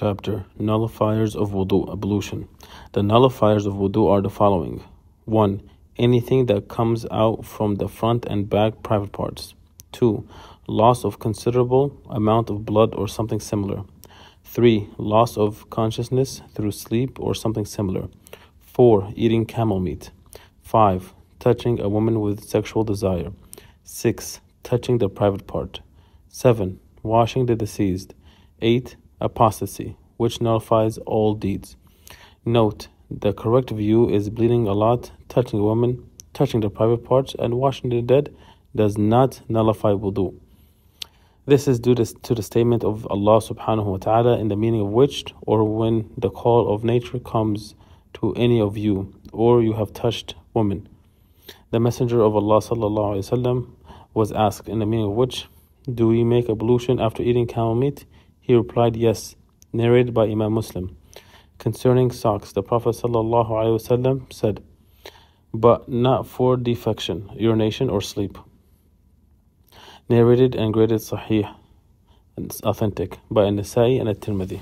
Chapter Nullifiers of Wudu Ablution. The nullifiers of Wudu are the following 1. Anything that comes out from the front and back private parts. 2. Loss of considerable amount of blood or something similar. 3. Loss of consciousness through sleep or something similar. 4. Eating camel meat. 5. Touching a woman with sexual desire. 6. Touching the private part. 7. Washing the deceased. 8 apostasy, which nullifies all deeds. Note, the correct view is bleeding a lot, touching women, touching the private parts, and washing the dead does not nullify wudu. This is due to the statement of Allah subhanahu wa ta'ala in the meaning of which or when the call of nature comes to any of you or you have touched woman. The Messenger of Allah sallallahu alayhi wasallam was asked in the meaning of which do we make ablution after eating camel meat? He replied, Yes. Narrated by Imam Muslim. Concerning socks, the Prophet ﷺ said, But not for defection, urination, or sleep. Narrated and graded Sahih and authentic by An-Nasai and At-Tirmidhi.